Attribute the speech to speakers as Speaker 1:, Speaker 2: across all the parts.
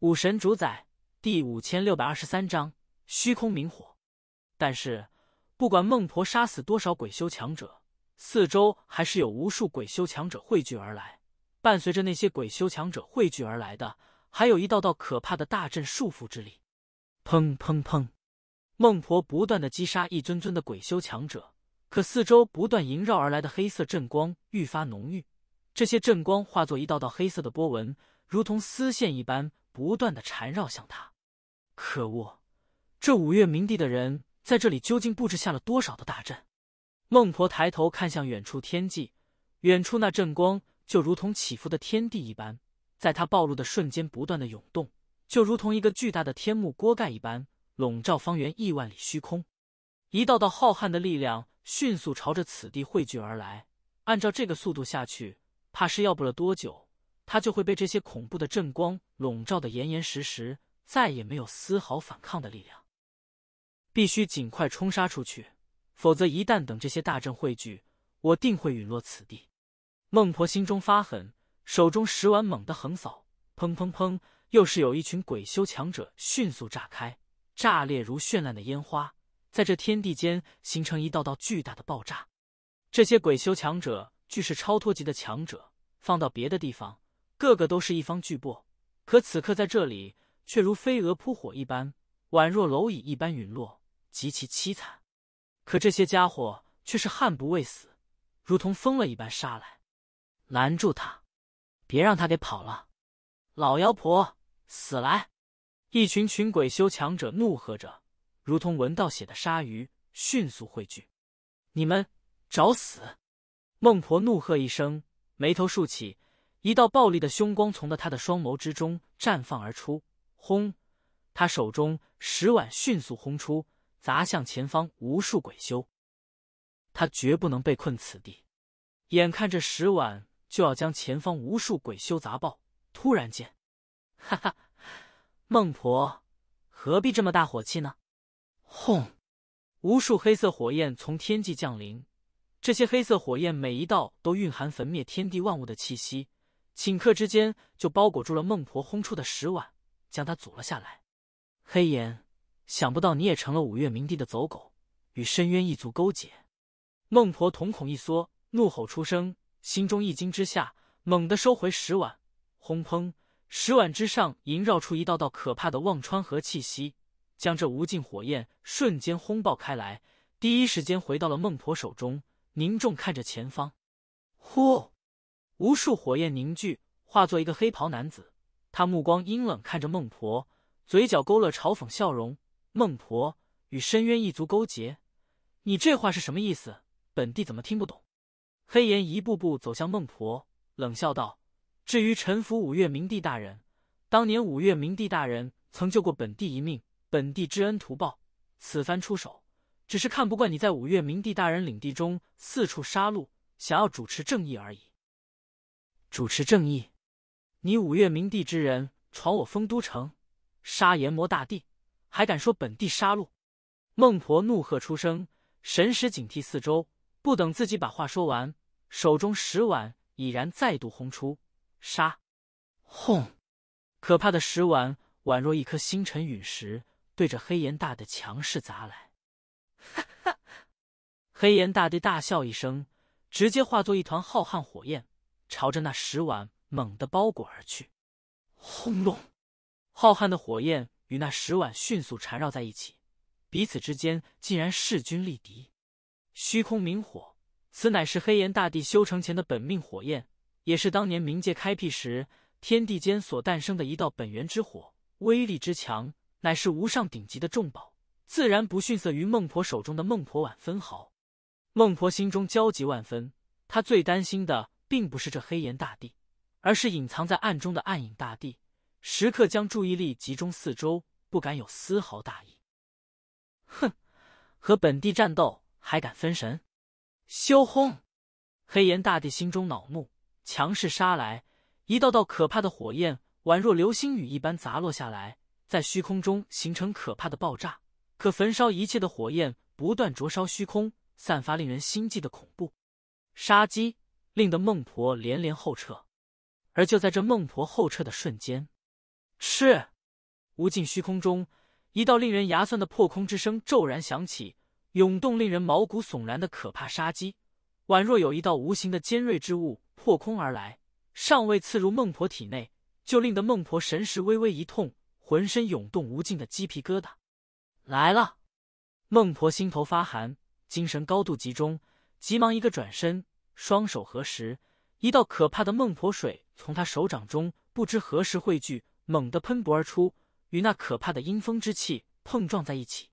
Speaker 1: 武神主宰第五千六百二十三章虚空明火。但是，不管孟婆杀死多少鬼修强者，四周还是有无数鬼修强者汇聚而来。伴随着那些鬼修强者汇聚而来的，还有一道道可怕的大阵束缚之力。砰砰砰！孟婆不断的击杀一尊尊的鬼修强者，可四周不断萦绕而来的黑色阵光愈发浓郁。这些阵光化作一道道黑色的波纹，如同丝线一般。不断的缠绕向他，可恶！这五岳冥帝的人在这里究竟布置下了多少的大阵？孟婆抬头看向远处天际，远处那阵光就如同起伏的天地一般，在他暴露的瞬间不断的涌动，就如同一个巨大的天幕锅盖一般，笼罩方圆亿万里虚空。一道道浩瀚的力量迅速朝着此地汇聚而来，按照这个速度下去，怕是要不了多久。他就会被这些恐怖的阵光笼罩的严严实实，再也没有丝毫反抗的力量。必须尽快冲杀出去，否则一旦等这些大阵汇聚，我定会陨落此地。孟婆心中发狠，手中石碗猛地横扫，砰砰砰！又是有一群鬼修强者迅速炸开，炸裂如绚烂的烟花，在这天地间形成一道道巨大的爆炸。这些鬼修强者俱是超脱级的强者，放到别的地方。个个都是一方巨擘，可此刻在这里却如飞蛾扑火一般，宛若蝼蚁一般陨落，极其凄惨。可这些家伙却是悍不畏死，如同疯了一般杀来，拦住他，别让他给跑了！老妖婆，死来！一群群鬼修强者怒喝着，如同闻到血的鲨鱼，迅速汇聚。你们找死！孟婆怒喝一声，眉头竖起。一道暴力的凶光从的他的双眸之中绽放而出，轰！他手中石碗迅速轰出，砸向前方无数鬼修。他绝不能被困此地。眼看着石碗就要将前方无数鬼修砸爆，突然间，哈哈！孟婆，何必这么大火气呢？轰！无数黑色火焰从天际降临，这些黑色火焰每一道都蕴含焚灭天地万物的气息。顷刻之间就包裹住了孟婆轰出的石碗，将它阻了下来。黑岩，想不到你也成了五岳冥帝的走狗，与深渊一族勾结。孟婆瞳孔一缩，怒吼出声，心中一惊之下，猛地收回石碗。轰砰！石碗之上萦绕出一道道可怕的忘川河气息，将这无尽火焰瞬间轰爆开来。第一时间回到了孟婆手中，凝重看着前方。呼！无数火焰凝聚，化作一个黑袍男子。他目光阴冷，看着孟婆，嘴角勾勒嘲讽笑容。孟婆与深渊一族勾结，你这话是什么意思？本地怎么听不懂？黑岩一步步走向孟婆，冷笑道：“至于臣服五岳明帝大人，当年五岳明帝大人曾救过本地一命，本地知恩图报。此番出手，只是看不惯你在五岳明帝大人领地中四处杀戮，想要主持正义而已。”主持正义！你五岳冥帝之人闯我丰都城，杀阎魔大帝，还敢说本帝杀戮？孟婆怒喝出声，神识警惕四周，不等自己把话说完，手中石碗已然再度轰出，杀！轰！可怕的石碗宛若一颗星辰陨石，对着黑岩大的强势砸来。哈哈！黑岩大帝大笑一声，直接化作一团浩瀚火焰。朝着那石碗猛地包裹而去，轰隆！浩瀚的火焰与那石碗迅速缠绕在一起，彼此之间竟然势均力敌。虚空明火，此乃是黑岩大帝修成前的本命火焰，也是当年冥界开辟时天地间所诞生的一道本源之火，威力之强，乃是无上顶级的重宝，自然不逊色于孟婆手中的孟婆碗分毫。孟婆心中焦急万分，她最担心的。并不是这黑岩大帝，而是隐藏在暗中的暗影大帝，时刻将注意力集中四周，不敢有丝毫大意。哼，和本地战斗还敢分神？羞哄！黑岩大帝心中恼怒，强势杀来，一道道可怕的火焰宛若流星雨一般砸落下来，在虚空中形成可怕的爆炸，可焚烧一切的火焰不断灼烧虚空，散发令人心悸的恐怖杀机。令得孟婆连连后撤，而就在这孟婆后撤的瞬间，是无尽虚空中一道令人牙酸的破空之声骤然响起，涌动令人毛骨悚然的可怕杀机，宛若有一道无形的尖锐之物破空而来，尚未刺入孟婆体内，就令得孟婆神识微微一痛，浑身涌动无尽的鸡皮疙瘩。来了！孟婆心头发寒，精神高度集中，急忙一个转身。双手合十，一道可怕的孟婆水从他手掌中不知何时汇聚，猛地喷薄而出，与那可怕的阴风之气碰撞在一起。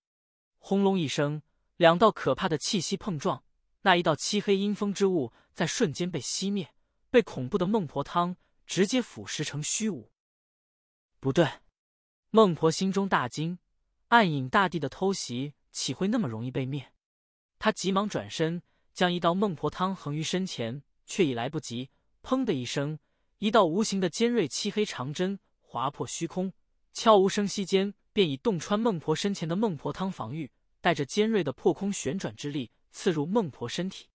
Speaker 1: 轰隆一声，两道可怕的气息碰撞，那一道漆黑阴风之物在瞬间被熄灭，被恐怖的孟婆汤直接腐蚀成虚无。不对，孟婆心中大惊，暗影大帝的偷袭岂会那么容易被灭？他急忙转身。将一道孟婆汤横于身前，却已来不及。砰的一声，一道无形的尖锐漆黑长针划破虚空，悄无声息间便已洞穿孟婆身前的孟婆汤防御，带着尖锐的破空旋转之力刺入孟婆身体。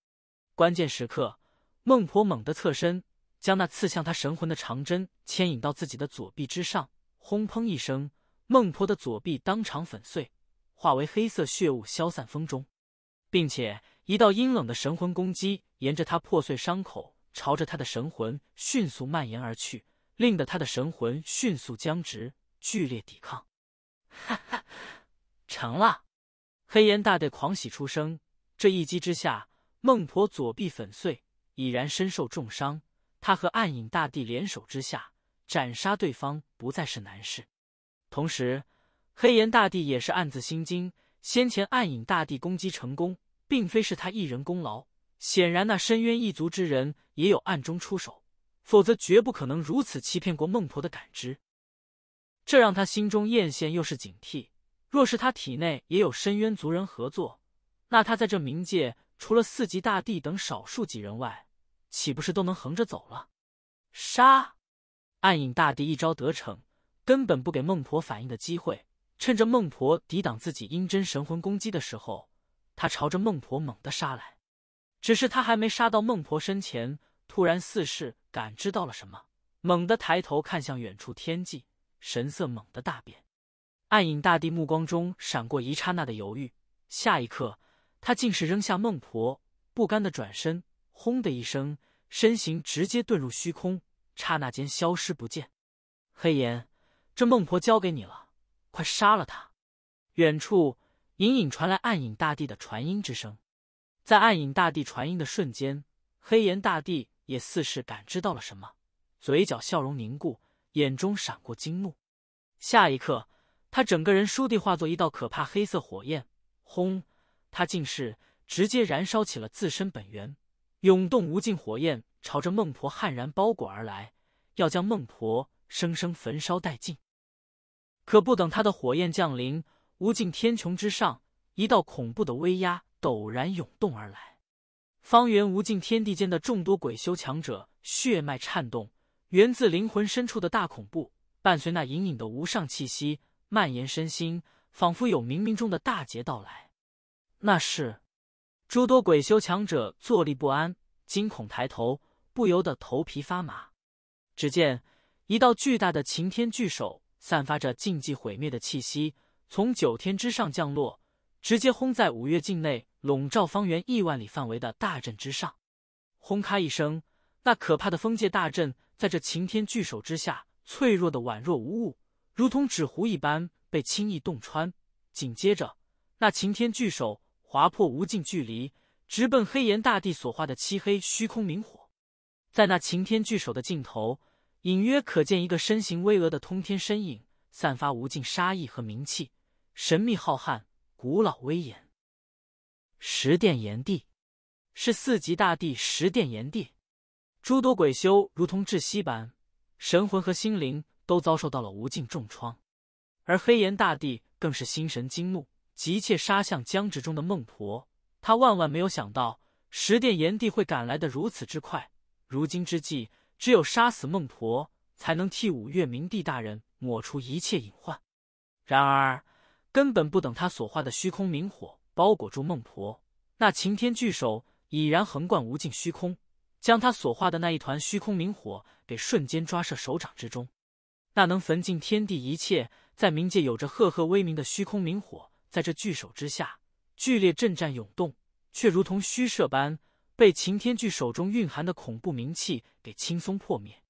Speaker 1: 关键时刻，孟婆猛地侧身，将那刺向她神魂的长针牵引到自己的左臂之上。轰砰一声，孟婆的左臂当场粉碎，化为黑色血雾消散风中，并且。一道阴冷的神魂攻击，沿着他破碎伤口朝着他的神魂迅速蔓延而去，令得他的神魂迅速僵直，剧烈抵抗。哈哈，成了！黑岩大帝狂喜出声。这一击之下，孟婆左臂粉碎，已然身受重伤。他和暗影大帝联手之下，斩杀对方不再是难事。同时，黑岩大帝也是暗自心惊，先前暗影大帝攻击成功。并非是他一人功劳，显然那深渊一族之人也有暗中出手，否则绝不可能如此欺骗过孟婆的感知。这让他心中艳羡又是警惕。若是他体内也有深渊族人合作，那他在这冥界除了四级大帝等少数几人外，岂不是都能横着走了？杀！暗影大帝一招得逞，根本不给孟婆反应的机会，趁着孟婆抵挡自己阴真神魂攻击的时候。他朝着孟婆猛地杀来，只是他还没杀到孟婆身前，突然四是感知到了什么，猛地抬头看向远处天际，神色猛地大变。暗影大帝目光中闪过一刹那的犹豫，下一刻他竟是扔下孟婆，不甘的转身，轰的一声，身形直接遁入虚空，刹那间消失不见。黑岩，这孟婆交给你了，快杀了他！远处。隐隐传来暗影大帝的传音之声，在暗影大帝传音的瞬间，黑岩大帝也似是感知到了什么，嘴角笑容凝固，眼中闪过惊怒。下一刻，他整个人倏地化作一道可怕黑色火焰，轰！他竟是直接燃烧起了自身本源，涌动无尽火焰，朝着孟婆悍然包裹而来，要将孟婆生生焚烧殆尽。可不等他的火焰降临，无尽天穹之上，一道恐怖的威压陡然涌动而来，方圆无尽天地间的众多鬼修强者血脉颤动，源自灵魂深处的大恐怖，伴随那隐隐的无上气息蔓延身心，仿佛有冥冥中的大劫到来。那是，诸多鬼修强者坐立不安，惊恐抬头，不由得头皮发麻。只见一道巨大的擎天巨手，散发着禁忌毁灭的气息。从九天之上降落，直接轰在五岳境内笼罩方圆亿万里范围的大阵之上。轰咔一声，那可怕的封界大阵在这擎天巨手之下脆弱的宛若无物，如同纸糊一般被轻易洞穿。紧接着，那擎天巨手划破无尽距离，直奔黑岩大地所化的漆黑虚空明火。在那擎天巨手的尽头，隐约可见一个身形巍峨的通天身影，散发无尽杀意和名气。神秘浩瀚，古老威严。十殿炎帝是四级大帝，十殿炎帝，诸多鬼修如同窒息般，神魂和心灵都遭受到了无尽重创。而黑岩大帝更是心神惊怒，急切杀向僵直中的孟婆。他万万没有想到十殿炎帝会赶来的如此之快。如今之际，只有杀死孟婆，才能替五岳冥帝大人抹除一切隐患。然而。根本不等他所化的虚空明火包裹住孟婆，那擎天巨手已然横贯无尽虚空，将他所化的那一团虚空明火给瞬间抓射手掌之中。那能焚尽天地一切，在冥界有着赫赫威名的虚空明火，在这巨手之下剧烈震颤涌动，却如同虚设般被擎天巨手中蕴含的恐怖冥气给轻松破灭。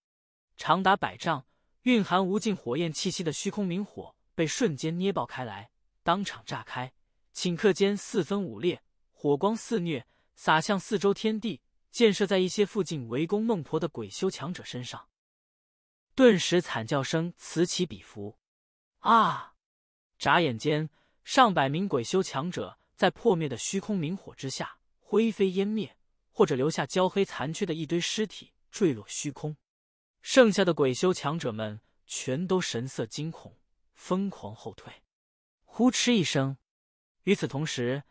Speaker 1: 长达百丈、蕴含无尽火焰气息的虚空明火被瞬间捏爆开来。当场炸开，顷刻间四分五裂，火光肆虐，洒向四周天地，溅射在一些附近围攻孟婆的鬼修强者身上，顿时惨叫声此起彼伏。啊！眨眼间，上百名鬼修强者在破灭的虚空明火之下灰飞烟灭，或者留下焦黑残缺的一堆尸体坠落虚空。剩下的鬼修强者们全都神色惊恐，疯狂后退。呼哧一声，与此同时，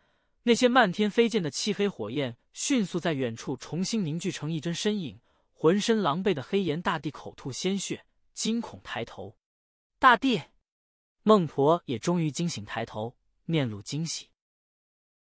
Speaker 1: 那些漫天飞溅的漆黑火焰迅速在远处重新凝聚成一尊身影，浑身狼狈的黑炎大帝口吐鲜血，惊恐抬头。大帝，孟婆也终于惊醒，抬头，面露惊喜。